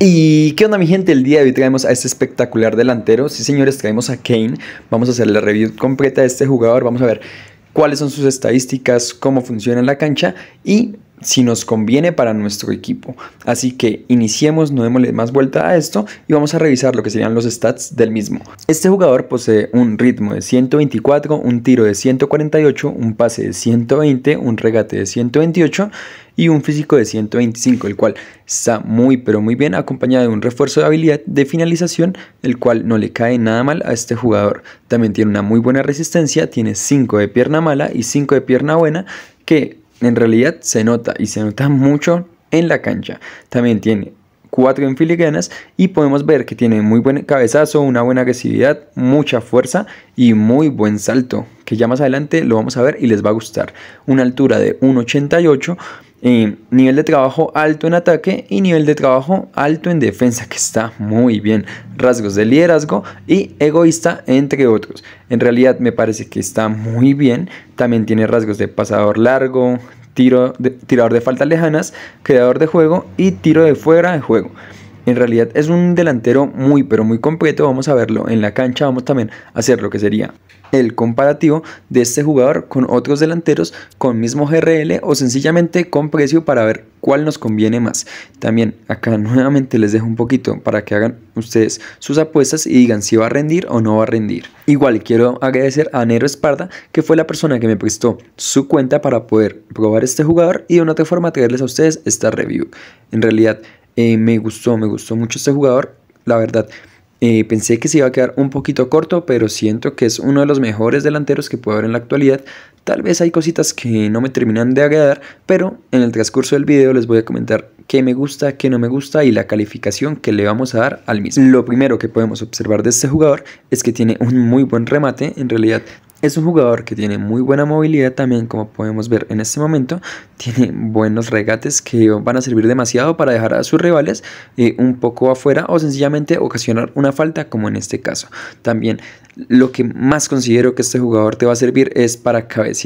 ¿Y qué onda mi gente? El día de hoy traemos a este espectacular delantero. Sí señores, traemos a Kane. Vamos a hacer la review completa de este jugador. Vamos a ver cuáles son sus estadísticas, cómo funciona en la cancha y si nos conviene para nuestro equipo. Así que iniciemos, no démosle más vuelta a esto y vamos a revisar lo que serían los stats del mismo. Este jugador posee un ritmo de 124, un tiro de 148, un pase de 120, un regate de 128 y un físico de 125, el cual está muy pero muy bien acompañado de un refuerzo de habilidad de finalización, el cual no le cae nada mal a este jugador. También tiene una muy buena resistencia, tiene 5 de pierna mala y 5 de pierna buena, que en realidad se nota y se nota mucho en la cancha. También tiene cuatro en y podemos ver que tiene muy buen cabezazo, una buena agresividad, mucha fuerza y muy buen salto, que ya más adelante lo vamos a ver y les va a gustar. Una altura de 1,88 eh, nivel de trabajo alto en ataque y nivel de trabajo alto en defensa, que está muy bien. Rasgos de liderazgo y egoísta, entre otros. En realidad me parece que está muy bien. También tiene rasgos de pasador largo, tirador de faltas lejanas, creador de juego y tiro de fuera de juego. En realidad es un delantero muy pero muy completo, vamos a verlo en la cancha, vamos también a hacer lo que sería el comparativo de este jugador con otros delanteros con mismo GRL o sencillamente con precio para ver cuál nos conviene más. También acá nuevamente les dejo un poquito para que hagan ustedes sus apuestas y digan si va a rendir o no va a rendir. Igual quiero agradecer a Nero Esparda que fue la persona que me prestó su cuenta para poder probar este jugador y de una otra forma traerles a ustedes esta review. En realidad eh, me gustó, me gustó mucho este jugador, la verdad. Eh, pensé que se iba a quedar un poquito corto, pero siento que es uno de los mejores delanteros que puedo ver en la actualidad, Tal vez hay cositas que no me terminan de agradar, pero en el transcurso del video les voy a comentar qué me gusta, qué no me gusta y la calificación que le vamos a dar al mismo. Lo primero que podemos observar de este jugador es que tiene un muy buen remate, en realidad es un jugador que tiene muy buena movilidad también, como podemos ver en este momento. Tiene buenos regates que van a servir demasiado para dejar a sus rivales eh, un poco afuera o sencillamente ocasionar una falta, como en este caso. También lo que más considero que este jugador te va a servir es para cabeza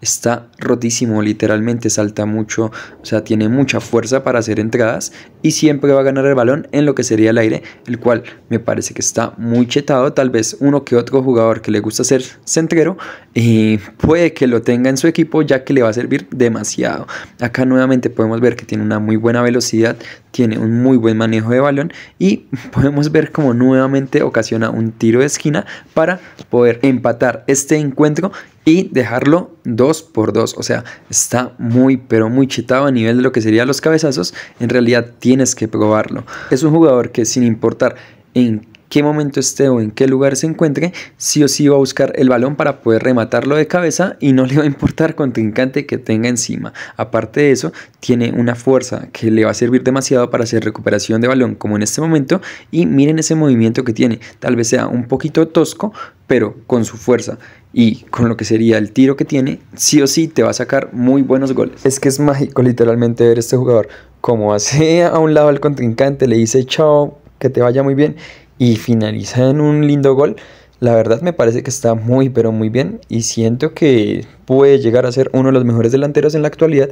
está rotísimo, literalmente salta mucho, o sea, tiene mucha fuerza para hacer entradas y siempre va a ganar el balón en lo que sería el aire, el cual me parece que está muy chetado. Tal vez uno que otro jugador que le gusta ser centrero y eh, puede que lo tenga en su equipo ya que le va a servir demasiado. Acá nuevamente podemos ver que tiene una muy buena velocidad, tiene un muy buen manejo de balón y podemos ver cómo nuevamente ocasiona un tiro de esquina para poder empatar este encuentro y dejarlo 2 por 2. O sea, está muy, pero muy chetado a nivel de lo que serían los cabezazos. En realidad tienes que probarlo. Es un jugador que sin importar en qué momento esté o en qué lugar se encuentre, sí o sí va a buscar el balón para poder rematarlo de cabeza y no le va a importar contrincante que tenga encima. Aparte de eso, tiene una fuerza que le va a servir demasiado para hacer recuperación de balón, como en este momento, y miren ese movimiento que tiene, tal vez sea un poquito tosco, pero con su fuerza y con lo que sería el tiro que tiene, sí o sí te va a sacar muy buenos goles. Es que es mágico literalmente ver este jugador como hace a un lado al contrincante, le dice chao, que te vaya muy bien y finaliza en un lindo gol. La verdad me parece que está muy pero muy bien y siento que puede llegar a ser uno de los mejores delanteros en la actualidad.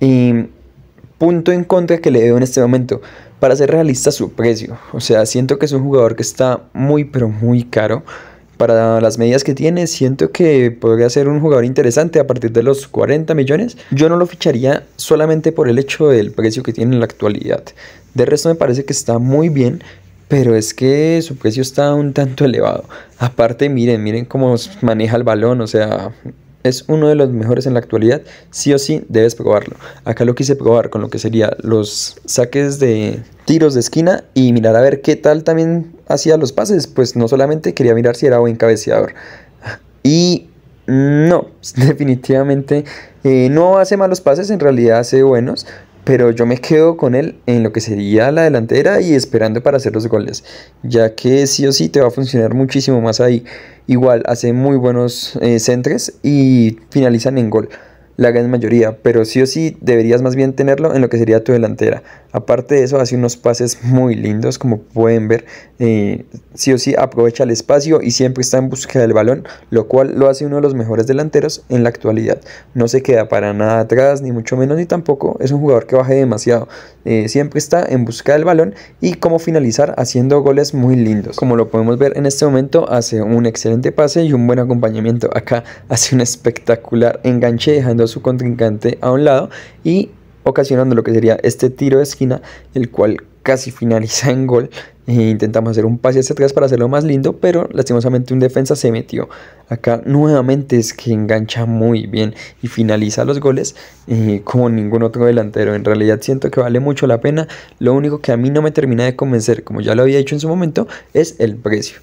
Y punto en contra que le veo en este momento, para ser realista su precio. O sea, siento que es un jugador que está muy pero muy caro. Para las medidas que tiene, siento que podría ser un jugador interesante a partir de los 40 millones. Yo no lo ficharía solamente por el hecho del precio que tiene en la actualidad. De resto me parece que está muy bien pero es que su precio está un tanto elevado. Aparte, miren, miren cómo maneja el balón, o sea, es uno de los mejores en la actualidad, sí o sí debes probarlo. Acá lo quise probar con lo que sería los saques de tiros de esquina y mirar a ver qué tal también hacía los pases, pues no solamente quería mirar si era buen cabeceador. Y no, definitivamente eh, no hace malos pases, en realidad hace buenos, pero yo me quedo con él en lo que sería la delantera y esperando para hacer los goles, ya que sí o sí te va a funcionar muchísimo más ahí. Igual hace muy buenos eh, centres y finalizan en gol la gran mayoría, pero sí o sí deberías más bien tenerlo en lo que sería tu delantera. Aparte de eso, hace unos pases muy lindos, como pueden ver. Eh, sí o sí aprovecha el espacio y siempre está en búsqueda del balón, lo cual lo hace uno de los mejores delanteros en la actualidad. No se queda para nada atrás, ni mucho menos, ni tampoco es un jugador que baje demasiado. Eh, siempre está en busca del balón y como finalizar haciendo goles muy lindos. Como lo podemos ver en este momento, hace un excelente pase y un buen acompañamiento. Acá hace un espectacular enganche dejando su contrincante a un lado y ocasionando lo que sería este tiro de esquina, el cual casi finaliza en gol. E intentamos hacer un pase hacia atrás para hacerlo más lindo, pero lastimosamente un defensa se metió. Acá nuevamente es que engancha muy bien y finaliza los goles eh, como ningún otro delantero. En realidad siento que vale mucho la pena. Lo único que a mí no me termina de convencer, como ya lo había dicho en su momento, es el precio.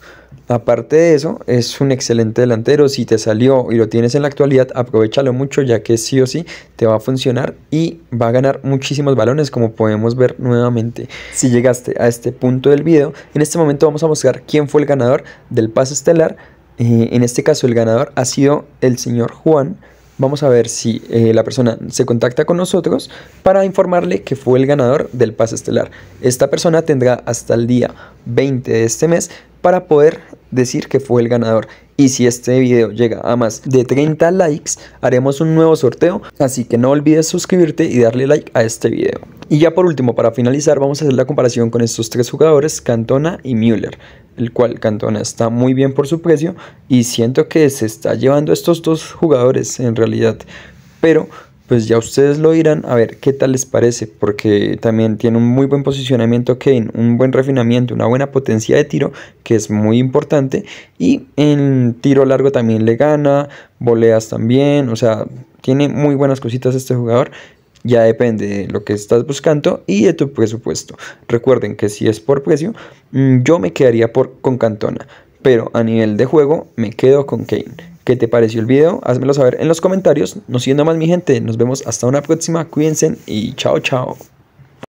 Aparte de eso, es un excelente delantero. Si te salió y lo tienes en la actualidad, aprovechalo mucho ya que sí o sí te va a funcionar y va a ganar muchísimos balones como podemos ver nuevamente. Si llegaste a este punto del video, en este momento vamos a mostrar quién fue el ganador del pase estelar. Eh, en este caso el ganador ha sido el señor Juan. Vamos a ver si eh, la persona se contacta con nosotros para informarle que fue el ganador del pase estelar. Esta persona tendrá hasta el día 20 de este mes para poder decir que fue el ganador. Y si este video llega a más de 30 likes, haremos un nuevo sorteo. Así que no olvides suscribirte y darle like a este video. Y ya por último, para finalizar, vamos a hacer la comparación con estos tres jugadores, Cantona y Müller. El cual Cantona está muy bien por su precio y siento que se está llevando estos dos jugadores en realidad. Pero pues ya ustedes lo dirán a ver qué tal les parece, porque también tiene un muy buen posicionamiento Kane, un buen refinamiento, una buena potencia de tiro, que es muy importante, y en tiro largo también le gana, voleas también, o sea, tiene muy buenas cositas este jugador. Ya depende de lo que estás buscando y de tu presupuesto. Recuerden que si es por precio, mm, yo me quedaría por, con Cantona, pero a nivel de juego me quedo con Kane. ¿Qué te pareció el video? Házmelo saber en los comentarios. No siendo más mi gente, nos vemos hasta una próxima. Cuídense y chao chao.